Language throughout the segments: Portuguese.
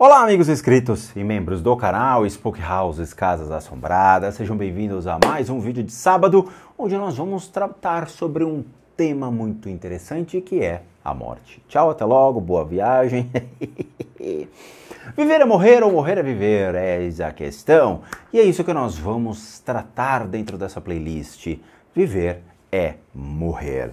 Olá, amigos inscritos e membros do canal Spook Houses Casas Assombradas. Sejam bem-vindos a mais um vídeo de sábado, onde nós vamos tratar sobre um tema muito interessante que é a morte. Tchau, até logo, boa viagem. viver é morrer ou morrer é viver, é a questão. E é isso que nós vamos tratar dentro dessa playlist. Viver é morrer.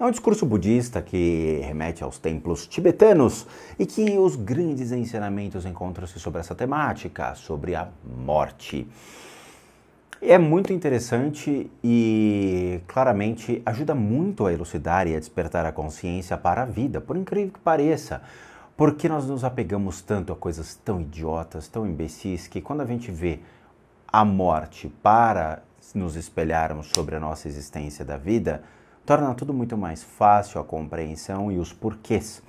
É um discurso budista que remete aos templos tibetanos e que os grandes ensinamentos encontram-se sobre essa temática, sobre a morte. É muito interessante e claramente ajuda muito a elucidar e a despertar a consciência para a vida, por incrível que pareça. Porque nós nos apegamos tanto a coisas tão idiotas, tão imbecis, que quando a gente vê a morte para nos espelharmos sobre a nossa existência da vida, torna tudo muito mais fácil a compreensão e os porquês.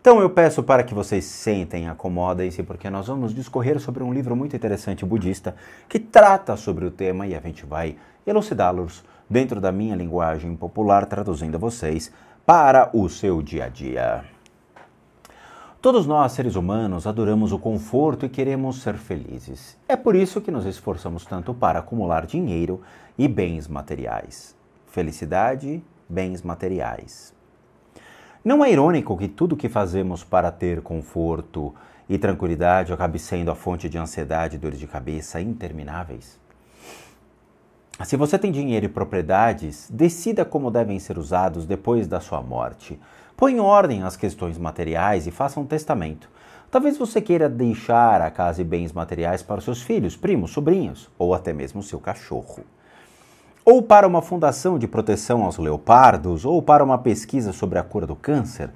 Então eu peço para que vocês sentem, acomodem-se, porque nós vamos discorrer sobre um livro muito interessante budista que trata sobre o tema e a gente vai elucidá-los dentro da minha linguagem popular, traduzindo a vocês para o seu dia a dia. Todos nós, seres humanos, adoramos o conforto e queremos ser felizes. É por isso que nos esforçamos tanto para acumular dinheiro e bens materiais felicidade, bens materiais. Não é irônico que tudo o que fazemos para ter conforto e tranquilidade acabe sendo a fonte de ansiedade e dores de cabeça intermináveis? Se você tem dinheiro e propriedades, decida como devem ser usados depois da sua morte. Põe em ordem as questões materiais e faça um testamento. Talvez você queira deixar a casa e bens materiais para seus filhos, primos, sobrinhos ou até mesmo seu cachorro ou para uma fundação de proteção aos leopardos, ou para uma pesquisa sobre a cura do câncer,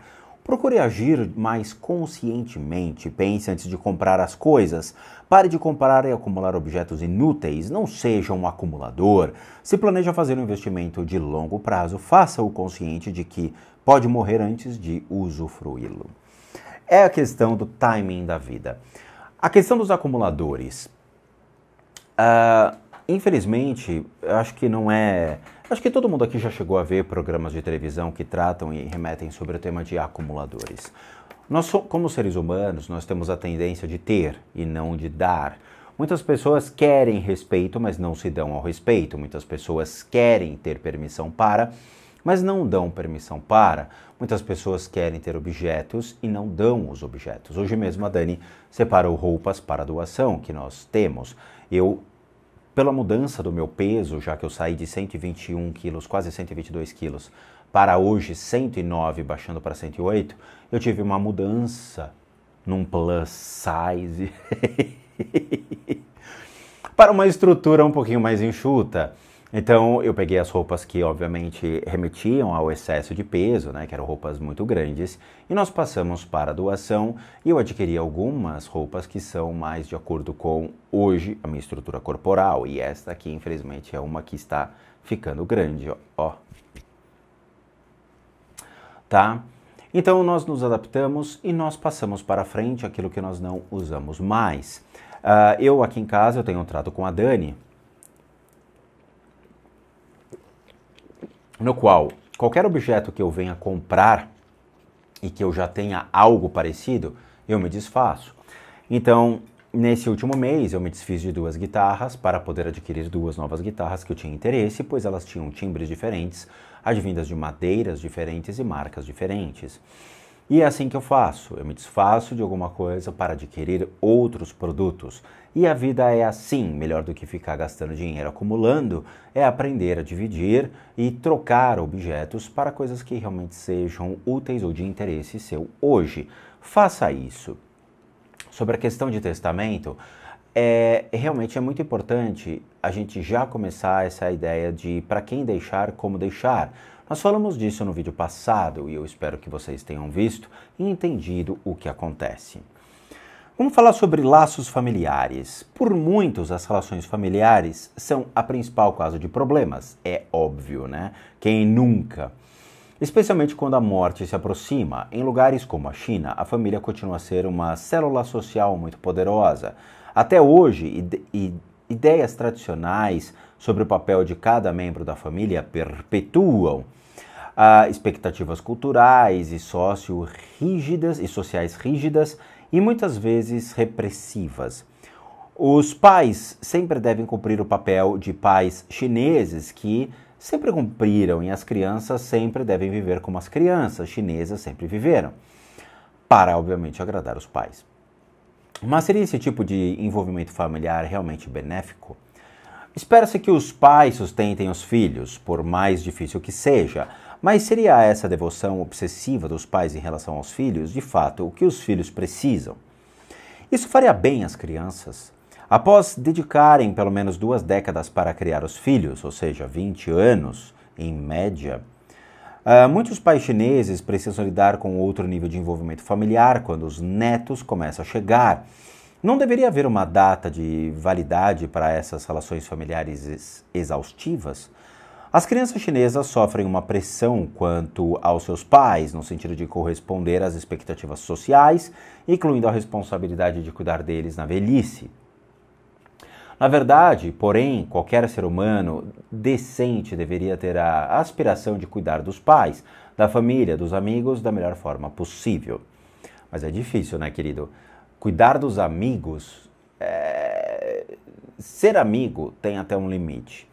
procure agir mais conscientemente. Pense antes de comprar as coisas. Pare de comprar e acumular objetos inúteis. Não seja um acumulador. Se planeja fazer um investimento de longo prazo, faça-o consciente de que pode morrer antes de usufruí-lo. É a questão do timing da vida. A questão dos acumuladores. Uh, Infelizmente, acho que não é. Acho que todo mundo aqui já chegou a ver programas de televisão que tratam e remetem sobre o tema de acumuladores. Nós, como seres humanos, nós temos a tendência de ter e não de dar. Muitas pessoas querem respeito, mas não se dão ao respeito. Muitas pessoas querem ter permissão para, mas não dão permissão para. Muitas pessoas querem ter objetos e não dão os objetos. Hoje mesmo a Dani separou roupas para doação que nós temos. Eu pela mudança do meu peso, já que eu saí de 121 quilos, quase 122 quilos, para hoje 109, baixando para 108, eu tive uma mudança num plus size para uma estrutura um pouquinho mais enxuta. Então eu peguei as roupas que obviamente remetiam ao excesso de peso, né, que eram roupas muito grandes, e nós passamos para a doação e eu adquiri algumas roupas que são mais de acordo com hoje a minha estrutura corporal, e esta aqui infelizmente é uma que está ficando grande, ó. ó. Tá? Então nós nos adaptamos e nós passamos para frente aquilo que nós não usamos mais. Uh, eu aqui em casa eu tenho um trato com a Dani, no qual qualquer objeto que eu venha comprar e que eu já tenha algo parecido, eu me desfaço. Então, nesse último mês, eu me desfiz de duas guitarras para poder adquirir duas novas guitarras que eu tinha interesse, pois elas tinham timbres diferentes, advindas de madeiras diferentes e marcas diferentes. E é assim que eu faço. Eu me desfaço de alguma coisa para adquirir outros produtos. E a vida é assim, melhor do que ficar gastando dinheiro acumulando, é aprender a dividir e trocar objetos para coisas que realmente sejam úteis ou de interesse seu hoje. Faça isso. Sobre a questão de testamento, é, realmente é muito importante a gente já começar essa ideia de para quem deixar, como deixar nós falamos disso no vídeo passado e eu espero que vocês tenham visto e entendido o que acontece. Vamos falar sobre laços familiares. Por muitos, as relações familiares são a principal causa de problemas, é óbvio, né? Quem nunca? Especialmente quando a morte se aproxima. Em lugares como a China, a família continua a ser uma célula social muito poderosa. Até hoje, ideias tradicionais sobre o papel de cada membro da família perpetuam ah, expectativas culturais e rígidas e sociais rígidas e muitas vezes repressivas. Os pais sempre devem cumprir o papel de pais chineses que sempre cumpriram e as crianças sempre devem viver como as crianças chinesas sempre viveram, para obviamente agradar os pais. Mas seria esse tipo de envolvimento familiar realmente benéfico? Espera-se que os pais sustentem os filhos, por mais difícil que seja, mas seria essa devoção obsessiva dos pais em relação aos filhos, de fato, o que os filhos precisam? Isso faria bem às crianças. Após dedicarem pelo menos duas décadas para criar os filhos, ou seja, 20 anos em média, Uh, muitos pais chineses precisam lidar com outro nível de envolvimento familiar quando os netos começam a chegar. Não deveria haver uma data de validade para essas relações familiares exaustivas? As crianças chinesas sofrem uma pressão quanto aos seus pais, no sentido de corresponder às expectativas sociais, incluindo a responsabilidade de cuidar deles na velhice. Na verdade, porém, qualquer ser humano decente deveria ter a aspiração de cuidar dos pais, da família, dos amigos da melhor forma possível. Mas é difícil, né, querido? Cuidar dos amigos. É... Ser amigo tem até um limite.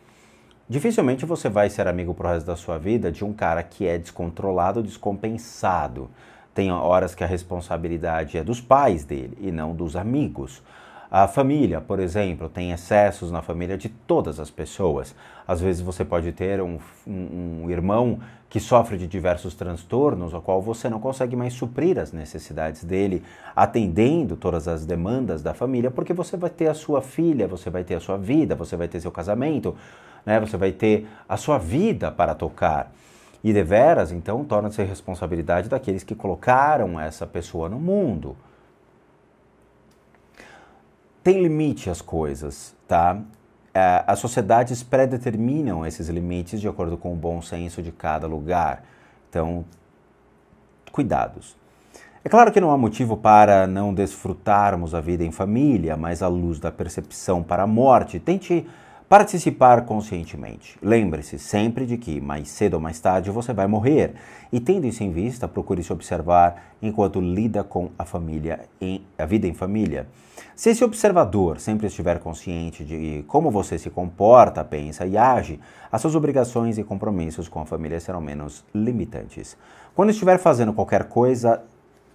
Dificilmente você vai ser amigo pro resto da sua vida de um cara que é descontrolado, descompensado. Tem horas que a responsabilidade é dos pais dele e não dos amigos. A família, por exemplo, tem excessos na família de todas as pessoas. Às vezes você pode ter um, um, um irmão que sofre de diversos transtornos, ao qual você não consegue mais suprir as necessidades dele, atendendo todas as demandas da família, porque você vai ter a sua filha, você vai ter a sua vida, você vai ter seu casamento, né? você vai ter a sua vida para tocar. E deveras, então, torna-se responsabilidade daqueles que colocaram essa pessoa no mundo tem limite às coisas, tá? É, as sociedades predeterminam esses limites de acordo com o bom senso de cada lugar. Então, cuidados. É claro que não há motivo para não desfrutarmos a vida em família, mas à luz da percepção para a morte, tente Participar conscientemente. Lembre-se sempre de que, mais cedo ou mais tarde, você vai morrer. E tendo isso em vista, procure se observar enquanto lida com a família, em, a vida em família. Se esse observador sempre estiver consciente de como você se comporta, pensa e age, as suas obrigações e compromissos com a família serão menos limitantes. Quando estiver fazendo qualquer coisa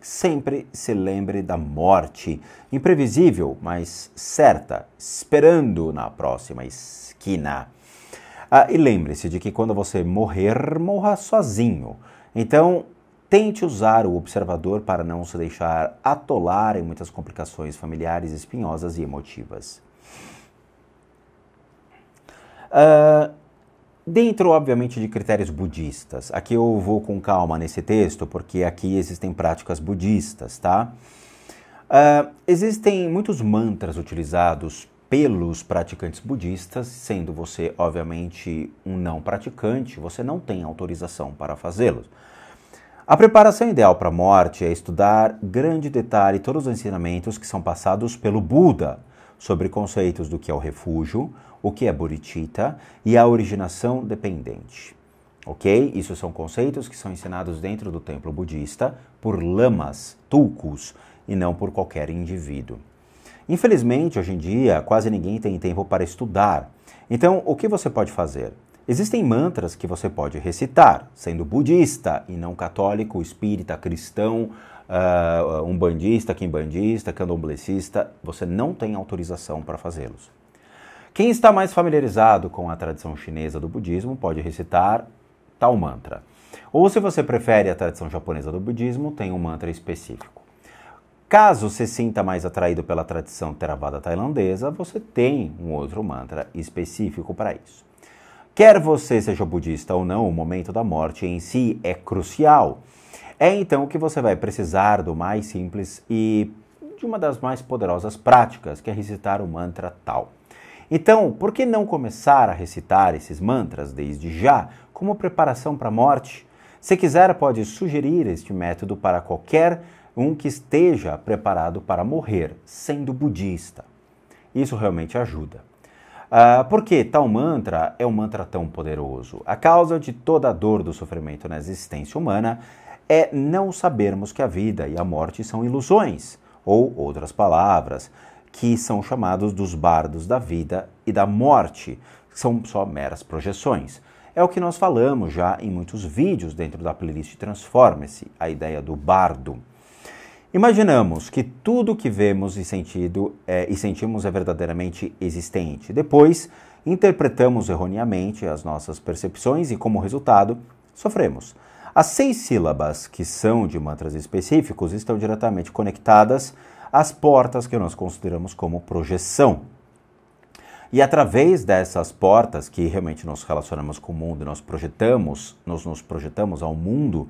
sempre se lembre da morte, imprevisível, mas certa, esperando na próxima esquina. Ah, e lembre-se de que quando você morrer, morra sozinho. Então, tente usar o observador para não se deixar atolar em muitas complicações familiares espinhosas e emotivas. Ah, Dentro, obviamente, de critérios budistas. Aqui eu vou com calma nesse texto, porque aqui existem práticas budistas, tá? Uh, existem muitos mantras utilizados pelos praticantes budistas, sendo você, obviamente, um não praticante, você não tem autorização para fazê-los. A preparação ideal para a morte é estudar grande detalhe todos os ensinamentos que são passados pelo Buda sobre conceitos do que é o refúgio, o que é buritita e a originação dependente. Ok? Isso são conceitos que são ensinados dentro do templo budista por lamas, tulkus, e não por qualquer indivíduo. Infelizmente, hoje em dia, quase ninguém tem tempo para estudar. Então, o que você pode fazer? Existem mantras que você pode recitar, sendo budista e não católico, espírita, cristão, uh, ah, umbandista, quimbandista, candomblessista, você não tem autorização para fazê-los. Quem está mais familiarizado com a tradição chinesa do budismo pode recitar tal mantra. Ou se você prefere a tradição japonesa do budismo, tem um mantra específico. Caso se sinta mais atraído pela tradição Theravada tailandesa, você tem um outro mantra específico para isso. Quer você seja budista ou não, o momento da morte em si é crucial. É então que você vai precisar do mais simples e de uma das mais poderosas práticas, que é recitar o mantra tal. Então, por que não começar a recitar esses mantras desde já, como preparação para a morte? Se quiser, pode sugerir este método para qualquer um que esteja preparado para morrer, sendo budista. Isso realmente ajuda. Uh, por que tal mantra é um mantra tão poderoso? A causa de toda a dor do sofrimento na existência humana é não sabermos que a vida e a morte são ilusões, ou outras palavras, que são chamados dos bardos da vida e da morte, que são só meras projeções. É o que nós falamos já em muitos vídeos dentro da playlist Transforme-se, a ideia do bardo. Imaginamos que tudo que vemos e, sentido, é, e sentimos é verdadeiramente existente. Depois, interpretamos erroneamente as nossas percepções e, como resultado, sofremos. As seis sílabas que são de mantras específicos estão diretamente conectadas as portas que nós consideramos como projeção. E através dessas portas que realmente nos relacionamos com o mundo, nós projetamos, nós nos projetamos ao mundo,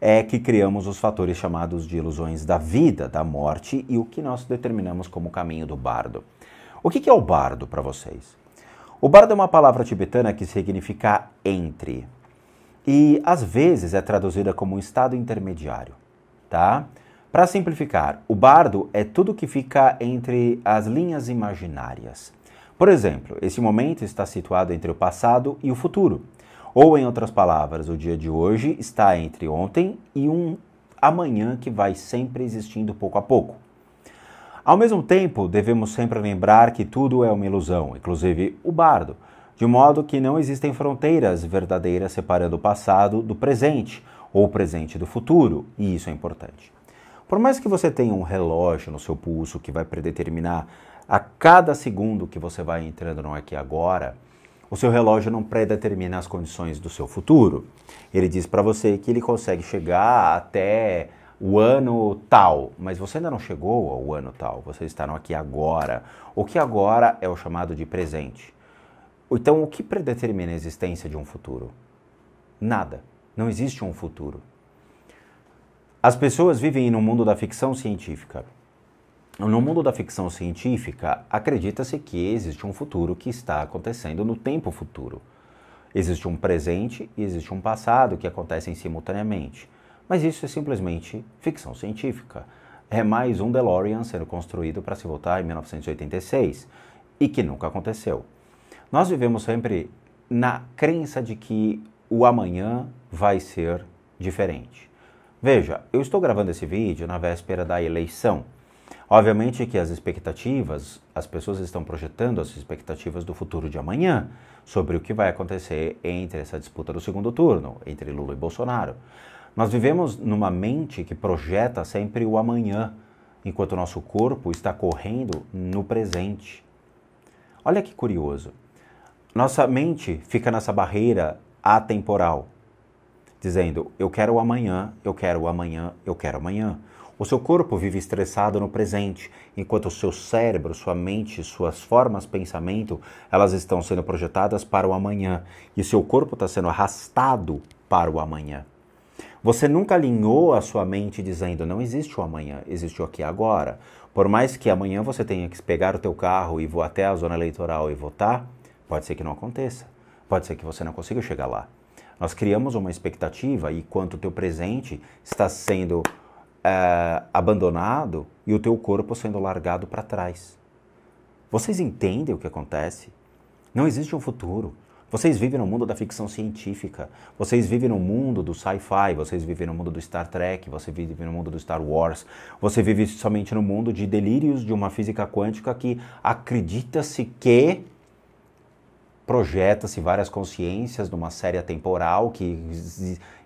é que criamos os fatores chamados de ilusões da vida, da morte e o que nós determinamos como caminho do bardo. O que é o bardo para vocês? O bardo é uma palavra tibetana que significa entre e às vezes é traduzida como um estado intermediário, tá? Para simplificar, o bardo é tudo que fica entre as linhas imaginárias. Por exemplo, esse momento está situado entre o passado e o futuro. Ou, em outras palavras, o dia de hoje está entre ontem e um amanhã que vai sempre existindo pouco a pouco. Ao mesmo tempo, devemos sempre lembrar que tudo é uma ilusão, inclusive o bardo, de modo que não existem fronteiras verdadeiras separando o passado do presente ou o presente do futuro, e isso é importante. Por mais que você tenha um relógio no seu pulso que vai predeterminar a cada segundo que você vai entrando no aqui agora, o seu relógio não predetermina as condições do seu futuro. Ele diz para você que ele consegue chegar até o ano tal, mas você ainda não chegou ao ano tal, você está no aqui agora. O que agora é o chamado de presente. Então, o que predetermina a existência de um futuro? Nada. Não existe um futuro. As pessoas vivem no mundo da ficção científica. No mundo da ficção científica, acredita-se que existe um futuro que está acontecendo no tempo futuro. Existe um presente e existe um passado que acontecem simultaneamente. Mas isso é simplesmente ficção científica. É mais um DeLorean sendo construído para se voltar em 1986 e que nunca aconteceu. Nós vivemos sempre na crença de que o amanhã vai ser diferente. Veja, eu estou gravando esse vídeo na véspera da eleição. Obviamente que as expectativas, as pessoas estão projetando as expectativas do futuro de amanhã sobre o que vai acontecer entre essa disputa do segundo turno, entre Lula e Bolsonaro. Nós vivemos numa mente que projeta sempre o amanhã, enquanto o nosso corpo está correndo no presente. Olha que curioso. Nossa mente fica nessa barreira atemporal, dizendo: Eu quero amanhã, eu quero amanhã, eu quero amanhã. O seu corpo vive estressado no presente, enquanto o seu cérebro, sua mente, suas formas de pensamento, elas estão sendo projetadas para o amanhã e seu corpo está sendo arrastado para o amanhã. Você nunca alinhou a sua mente dizendo não existe o amanhã, existe o aqui agora. Por mais que amanhã você tenha que pegar o teu carro e vou até a zona eleitoral e votar, pode ser que não aconteça. Pode ser que você não consiga chegar lá. Nós criamos uma expectativa e quanto o teu presente está sendo é, abandonado e o teu corpo sendo largado para trás. Vocês entendem o que acontece? Não existe um futuro. Vocês vivem no mundo da ficção científica, vocês vivem no mundo do sci-fi, vocês vivem no mundo do Star Trek, você vive no mundo do Star Wars, você vive somente no mundo de delírios de uma física quântica que acredita-se que projeta-se várias consciências numa série temporal que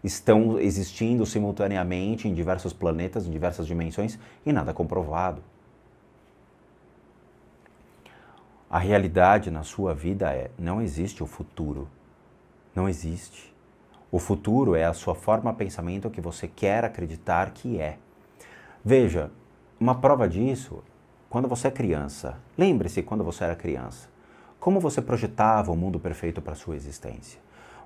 estão existindo simultaneamente em diversos planetas, em diversas dimensões e nada comprovado. A realidade na sua vida é: não existe o futuro. Não existe. O futuro é a sua forma de pensamento que você quer acreditar que é. Veja, uma prova disso, quando você é criança, lembre-se quando você era criança como você projetava o mundo perfeito para sua existência.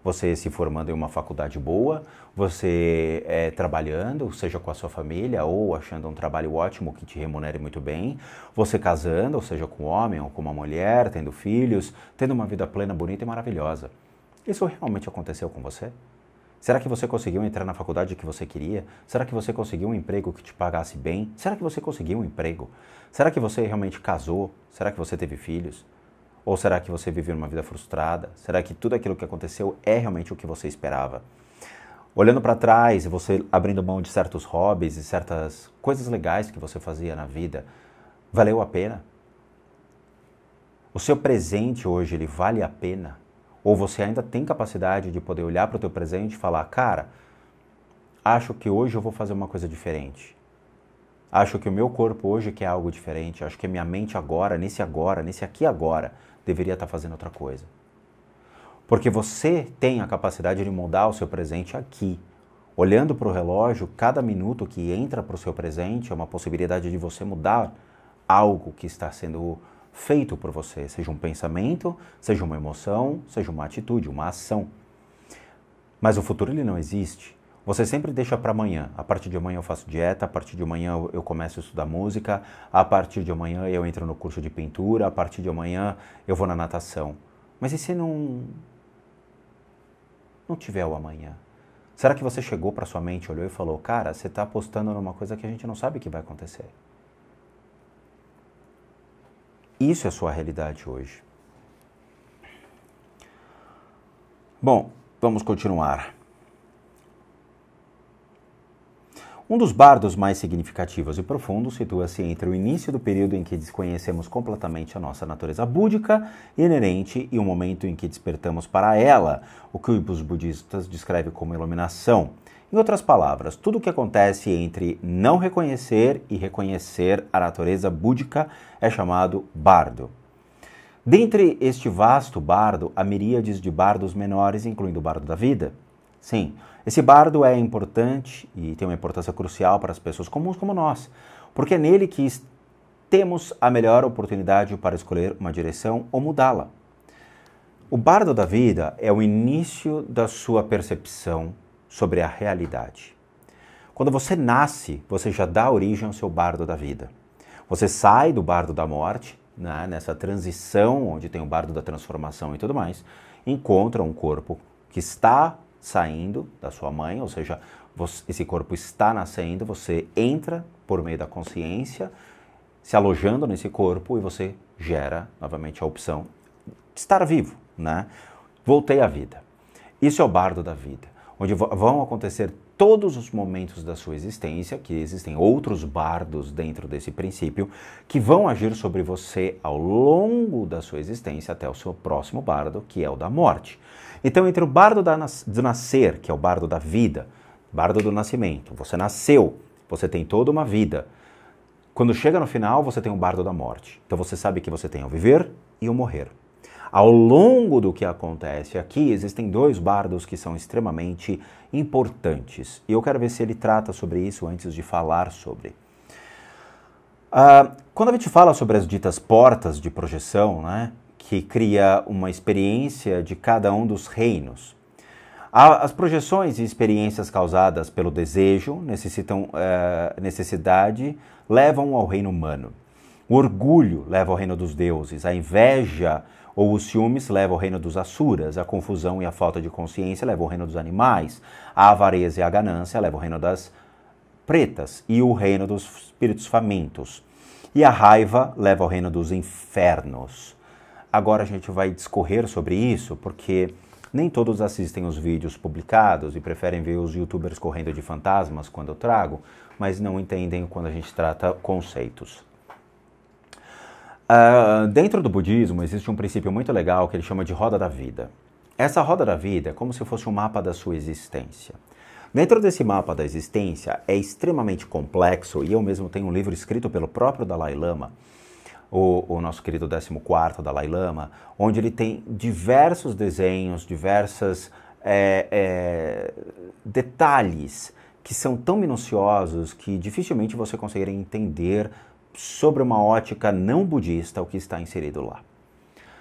Você se formando em uma faculdade boa, você é, trabalhando, seja com a sua família ou achando um trabalho ótimo que te remunere muito bem, você casando, ou seja, com um homem ou com uma mulher, tendo filhos, tendo uma vida plena, bonita e maravilhosa. Isso realmente aconteceu com você? Será que você conseguiu entrar na faculdade que você queria? Será que você conseguiu um emprego que te pagasse bem? Será que você conseguiu um emprego? Será que você realmente casou? Será que você teve filhos? Ou será que você viveu uma vida frustrada? Será que tudo aquilo que aconteceu é realmente o que você esperava? Olhando para trás e você abrindo mão de certos hobbies e certas coisas legais que você fazia na vida, valeu a pena? O seu presente hoje ele vale a pena? Ou você ainda tem capacidade de poder olhar para o teu presente e falar, cara, acho que hoje eu vou fazer uma coisa diferente. Acho que o meu corpo hoje quer algo diferente. Acho que a minha mente agora, nesse agora, nesse aqui agora, deveria estar fazendo outra coisa. Porque você tem a capacidade de mudar o seu presente aqui. Olhando para o relógio, cada minuto que entra para o seu presente é uma possibilidade de você mudar algo que está sendo feito por você, seja um pensamento, seja uma emoção, seja uma atitude, uma ação. Mas o futuro ele não existe. Você sempre deixa para amanhã. A partir de amanhã eu faço dieta, a partir de amanhã eu começo a estudar música, a partir de amanhã eu entro no curso de pintura, a partir de amanhã eu vou na natação. Mas e se não não tiver o amanhã? Será que você chegou para sua mente, olhou e falou: "Cara, você está apostando numa coisa que a gente não sabe que vai acontecer"? Isso é a sua realidade hoje. Bom, vamos continuar. Um dos bardos mais significativos e profundos situa-se entre o início do período em que desconhecemos completamente a nossa natureza búdica e inerente e o momento em que despertamos para ela, o que os budistas descrevem como iluminação. Em outras palavras, tudo o que acontece entre não reconhecer e reconhecer a natureza búdica é chamado bardo. Dentre este vasto bardo, há miríades de bardos menores, incluindo o bardo da vida Sim, esse bardo é importante e tem uma importância crucial para as pessoas comuns como nós, porque é nele que temos a melhor oportunidade para escolher uma direção ou mudá-la. O bardo da vida é o início da sua percepção sobre a realidade. Quando você nasce, você já dá origem ao seu bardo da vida. Você sai do bardo da morte, né, nessa transição onde tem o bardo da transformação e tudo mais, encontra um corpo que está saindo da sua mãe, ou seja, você, esse corpo está nascendo, você entra por meio da consciência, se alojando nesse corpo e você gera novamente a opção de estar vivo, né? Voltei à vida. Isso é o bardo da vida, onde vão acontecer todos os momentos da sua existência, que existem outros bardos dentro desse princípio que vão agir sobre você ao longo da sua existência até o seu próximo bardo, que é o da morte. Então, entre o bardo nas do nascer, que é o bardo da vida, bardo do nascimento, você nasceu, você tem toda uma vida. Quando chega no final, você tem o bardo da morte. Então você sabe que você tem o viver e o morrer. Ao longo do que acontece aqui, existem dois bardos que são extremamente importantes. E eu quero ver se ele trata sobre isso antes de falar sobre. Ah, quando a gente fala sobre as ditas portas de projeção, né, que cria uma experiência de cada um dos reinos. As projeções e experiências causadas pelo desejo necessitam eh, necessidade levam ao reino humano. O orgulho leva ao reino dos deuses, a inveja ou os ciúmes leva ao reino dos Asuras, a confusão e a falta de consciência leva ao reino dos animais, a avareza e a ganância leva ao reino das pretas e o reino dos espíritos famintos. E a raiva leva ao reino dos infernos. Agora a gente vai discorrer sobre isso porque nem todos assistem os vídeos publicados e preferem ver os youtubers correndo de fantasmas quando eu trago, mas não entendem quando a gente trata conceitos. Uh, dentro do budismo existe um princípio muito legal que ele chama de roda da vida. Essa roda da vida é como se fosse um mapa da sua existência. Dentro desse mapa da existência é extremamente complexo e eu mesmo tenho um livro escrito pelo próprio Dalai Lama, o, o nosso querido 14 Dalai Lama, onde ele tem diversos desenhos, diversas é, é, detalhes que são tão minuciosos que dificilmente você conseguirá entender sobre uma ótica não budista o que está inserido lá.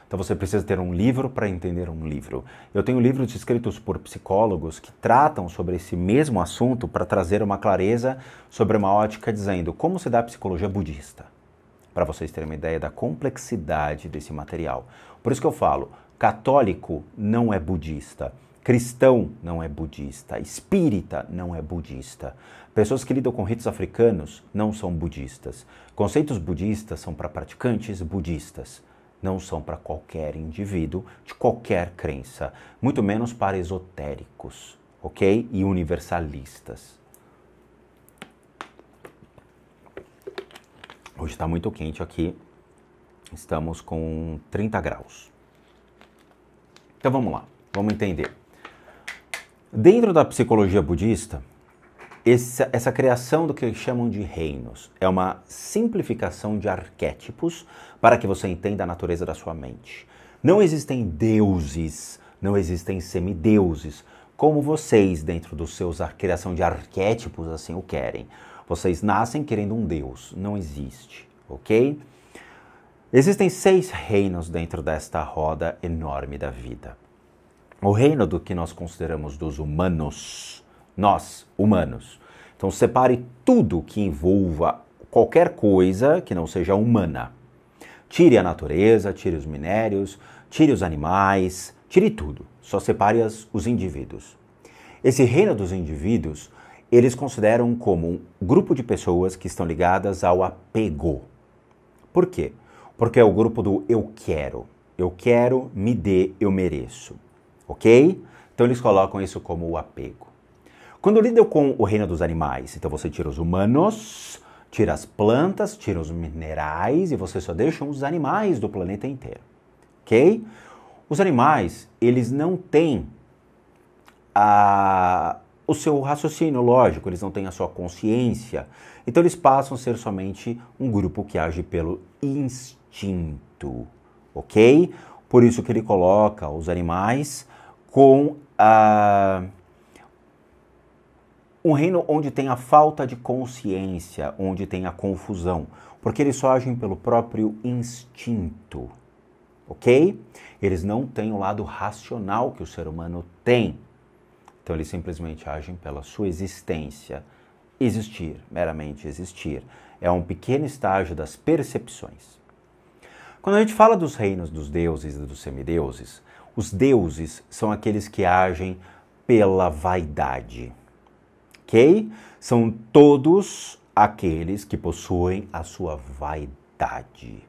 Então você precisa ter um livro para entender um livro. Eu tenho livros escritos por psicólogos que tratam sobre esse mesmo assunto para trazer uma clareza sobre uma ótica dizendo como se dá a psicologia budista. Para vocês terem uma ideia da complexidade desse material. Por isso que eu falo, católico não é budista. Cristão não é budista, espírita não é budista. Pessoas que lidam com ritos africanos não são budistas. Conceitos budistas são para praticantes budistas, não são para qualquer indivíduo de qualquer crença, muito menos para esotéricos, ok? E universalistas. Hoje está muito quente aqui, estamos com 30 graus. Então vamos lá, vamos entender. Dentro da psicologia budista, essa, essa, criação do que chamam de reinos é uma simplificação de arquétipos para que você entenda a natureza da sua mente. Não existem deuses, não existem semideuses, como vocês, dentro dos seus a criação de arquétipos, assim o querem. Vocês nascem querendo um deus, não existe, ok? Existem seis reinos dentro desta roda enorme da vida o reino do que nós consideramos dos humanos, nós, humanos. Então separe tudo que envolva qualquer coisa que não seja humana. Tire a natureza, tire os minérios, tire os animais, tire tudo. Só separe as, os indivíduos. Esse reino dos indivíduos, eles consideram como um grupo de pessoas que estão ligadas ao apego. Por quê? Porque é o grupo do eu quero. Eu quero, me dê, eu mereço ok? Então eles colocam isso como o apego. Quando lidam com o reino dos animais, então você tira os humanos, tira as plantas, tira os minerais e você só deixa os animais do planeta inteiro, ok? Os animais, eles não têm a, ah, o seu raciocínio lógico, eles não têm a sua consciência. Então eles passam a ser somente um grupo que age pelo instinto, ok? Por isso que ele coloca os animais com a um reino onde tem a falta de consciência, onde tem a confusão, porque eles só agem pelo próprio instinto, ok? Eles não têm o lado racional que o ser humano tem, então eles simplesmente agem pela sua existência, existir, meramente existir. É um pequeno estágio das percepções. Quando a gente fala dos reinos dos deuses e dos semideuses, os deuses são aqueles que agem pela vaidade. Ok? São todos aqueles que possuem a sua vaidade.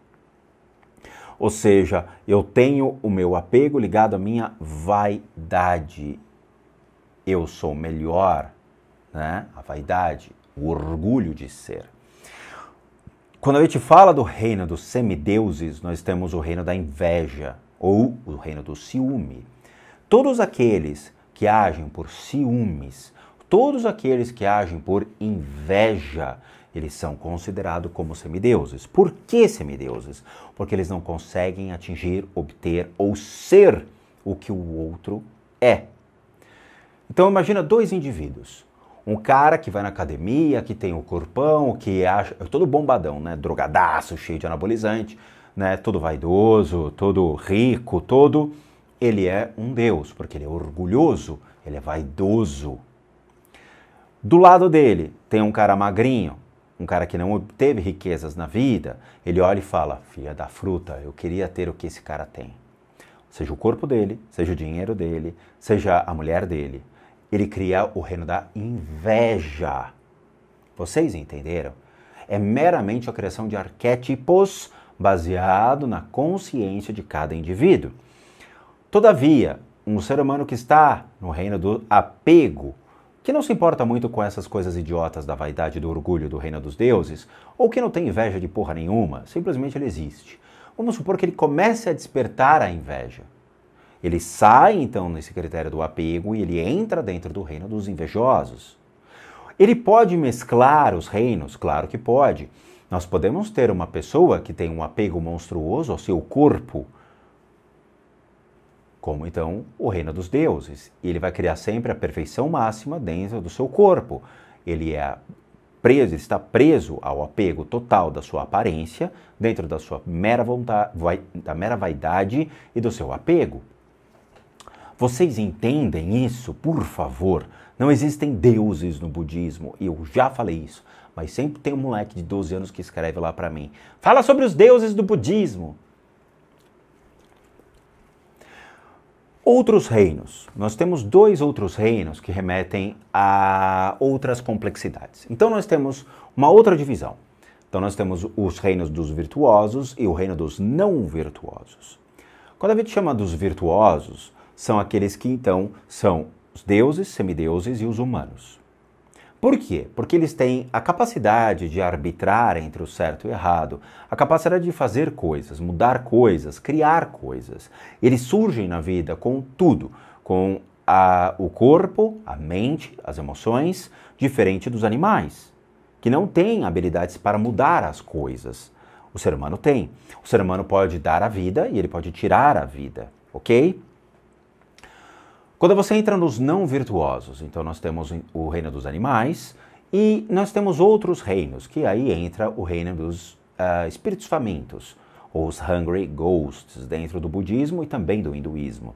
Ou seja, eu tenho o meu apego ligado à minha vaidade. Eu sou melhor, né? A vaidade, o orgulho de ser. Quando a gente fala do reino dos semideuses, nós temos o reino da inveja, ou o reino do ciúme. Todos aqueles que agem por ciúmes, todos aqueles que agem por inveja, eles são considerados como semideuses. Por que semideuses? Porque eles não conseguem atingir, obter ou ser o que o outro é. Então imagina dois indivíduos. Um cara que vai na academia, que tem o corpão, que acha todo bombadão, né? Drogadaço, cheio de anabolizante né, todo vaidoso, todo rico, todo, ele é um Deus, porque ele é orgulhoso, ele é vaidoso. Do lado dele tem um cara magrinho, um cara que não obteve riquezas na vida, ele olha e fala: Filha da fruta, eu queria ter o que esse cara tem. Seja o corpo dele, seja o dinheiro dele, seja a mulher dele. Ele cria o reino da inveja. Vocês entenderam? É meramente a criação de arquétipos baseado na consciência de cada indivíduo. Todavia, um ser humano que está no reino do apego, que não se importa muito com essas coisas idiotas da vaidade, do orgulho, do reino dos deuses, ou que não tem inveja de porra nenhuma, simplesmente ele existe. Vamos supor que ele comece a despertar a inveja. Ele sai então nesse critério do apego e ele entra dentro do reino dos invejosos. Ele pode mesclar os reinos? Claro que pode. Nós podemos ter uma pessoa que tem um apego monstruoso ao seu corpo, como então o reino dos deuses. Ele vai criar sempre a perfeição máxima dentro do seu corpo. Ele é preso, está preso ao apego total da sua aparência, dentro da sua mera vontade, da mera vaidade e do seu apego. Vocês entendem isso, por favor? Não existem deuses no budismo, eu já falei isso mas sempre tem um moleque de 12 anos que escreve lá para mim. Fala sobre os deuses do budismo. Outros reinos. Nós temos dois outros reinos que remetem a outras complexidades. Então nós temos uma outra divisão. Então nós temos os reinos dos virtuosos e o reino dos não virtuosos. Quando a gente chama dos virtuosos, são aqueles que então são os deuses, semideuses e os humanos. Por quê? Porque eles têm a capacidade de arbitrar entre o certo e o errado, a capacidade de fazer coisas, mudar coisas, criar coisas. Eles surgem na vida com tudo, com a, o corpo, a mente, as emoções, diferente dos animais, que não têm habilidades para mudar as coisas. O ser humano tem. O ser humano pode dar a vida e ele pode tirar a vida, ok? Quando você entra nos não virtuosos, então nós temos o reino dos animais e nós temos outros reinos, que aí entra o reino dos uh, espíritos famintos, ou os hungry ghosts, dentro do budismo e também do hinduísmo.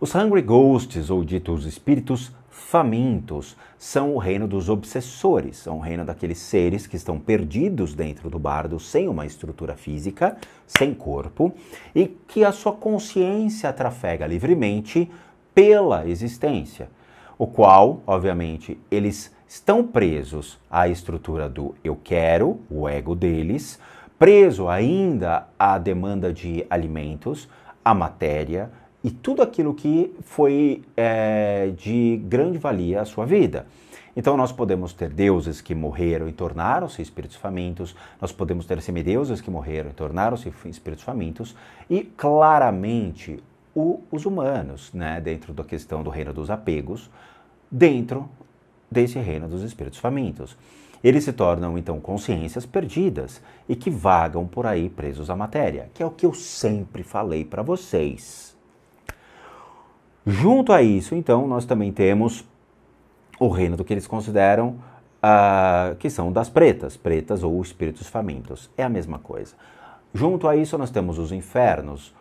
Os hungry ghosts, ou ditos espíritos famintos, são o reino dos obsessores, são o reino daqueles seres que estão perdidos dentro do bardo, sem uma estrutura física, sem corpo, e que a sua consciência trafega livremente pela existência, o qual, obviamente, eles estão presos à estrutura do eu quero, o ego deles, preso ainda à demanda de alimentos, à matéria e tudo aquilo que foi é, de grande valia à sua vida. Então nós podemos ter deuses que morreram e tornaram-se espíritos famintos, nós podemos ter semideuses que morreram e tornaram-se espíritos famintos, e claramente o, os humanos, né, dentro da questão do reino dos apegos, dentro desse reino dos espíritos famintos. Eles se tornam então consciências perdidas e que vagam por aí presos à matéria, que é o que eu sempre falei para vocês. Junto a isso, então, nós também temos o reino do que eles consideram uh, que são das pretas, pretas ou espíritos famintos. É a mesma coisa. Junto a isso, nós temos os infernos,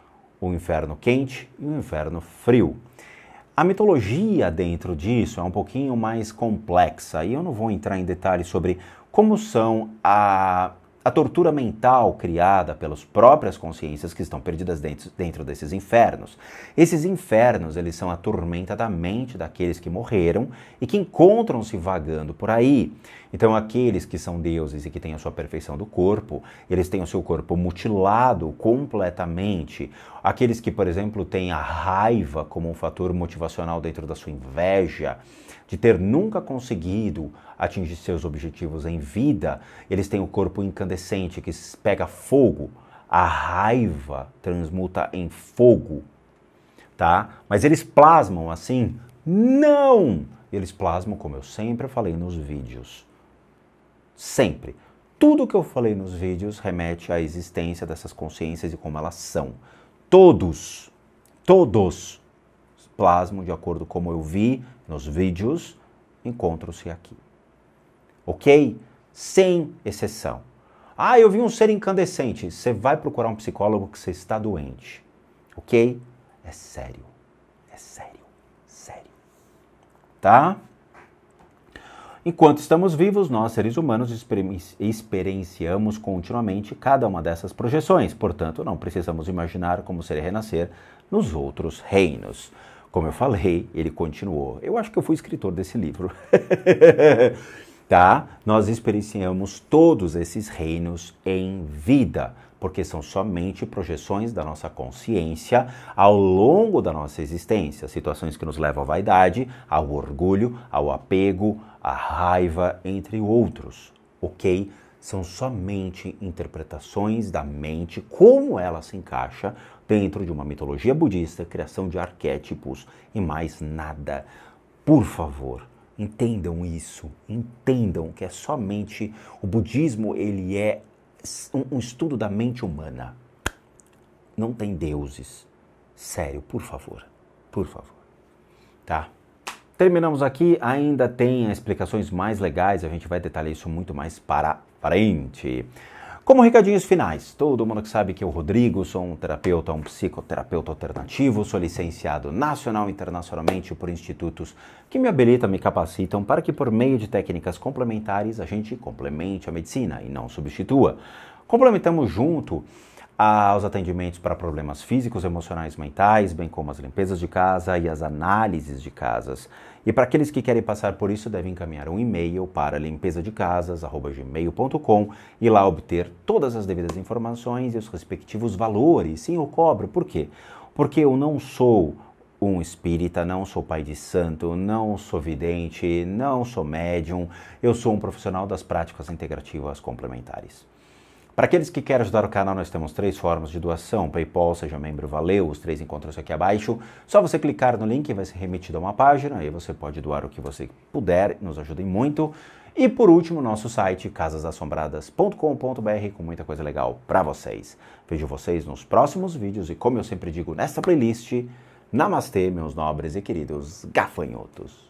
o inferno quente e o inferno frio. A mitologia dentro disso é um pouquinho mais complexa e eu não vou entrar em detalhes sobre como são a, a tortura mental criada pelas próprias consciências que estão perdidas dentro, dentro, desses infernos. Esses infernos, eles são a tormenta da mente daqueles que morreram e que encontram-se vagando por aí. Então, aqueles que são deuses e que têm a sua perfeição do corpo, eles têm o seu corpo mutilado completamente. Aqueles que, por exemplo, têm a raiva como um fator motivacional dentro da sua inveja, de ter nunca conseguido atingir seus objetivos em vida, eles têm o corpo incandescente que pega fogo, a raiva transmuta em fogo, tá? Mas eles plasmam assim? Não! Eles plasmam como eu sempre falei nos vídeos. Sempre. Tudo que eu falei nos vídeos remete à existência dessas consciências e como elas são. Todos, todos Plasma, de acordo como eu vi nos vídeos, encontram-se aqui. Ok? Sem exceção. Ah, eu vi um ser incandescente. Você vai procurar um psicólogo que você está doente. Ok? É sério. É sério. Sério. Tá? Enquanto estamos vivos, nós, seres humanos, experienciamos continuamente cada uma dessas projeções, portanto, não precisamos imaginar como seria renascer nos outros reinos. Como eu falei, ele continuou. Eu acho que eu fui escritor desse livro. tá? Nós experienciamos todos esses reinos em vida, porque são somente projeções da nossa consciência ao longo da nossa existência, situações que nos levam à vaidade, ao orgulho, ao apego, à raiva, entre outros. OK? são somente interpretações da mente, como ela se encaixa dentro de uma mitologia budista, criação de arquétipos e mais nada. Por favor, entendam isso, entendam que é somente o budismo, ele é um, um estudo da mente humana. Não tem deuses. Sério, por favor. Por favor. Tá? Terminamos aqui, ainda tem explicações mais legais, a gente vai detalhar isso muito mais para frente. Como recadinhos finais, todo mundo que sabe que eu, Rodrigo, sou um terapeuta, um psicoterapeuta alternativo, sou licenciado nacional e internacionalmente por institutos que me habilitam, me capacitam para que, por meio de técnicas complementares, a gente complemente a medicina e não substitua. Complementamos junto aos atendimentos para problemas físicos, emocionais, mentais, bem como as limpezas de casa e as análises de casas. E para aqueles que querem passar por isso, devem encaminhar um e-mail para limpeza de casas@gmail.com e lá obter todas as devidas informações e os respectivos valores. Sim, eu cobro. Por quê? Porque eu não sou um espírita, não sou pai de santo, não sou vidente, não sou médium, eu sou um profissional das práticas integrativas complementares. Para aqueles que querem ajudar o canal, nós temos três formas de doação: PayPal, seja membro, valeu, os três encontram-se aqui abaixo. Só você clicar no link, vai ser remetido a uma página, aí você pode doar o que você puder, nos ajudem muito. E por último, nosso site casasassombradas.com.br com muita coisa legal para vocês. Vejo vocês nos próximos vídeos e como eu sempre digo nesta playlist, namastê meus nobres e queridos gafanhotos.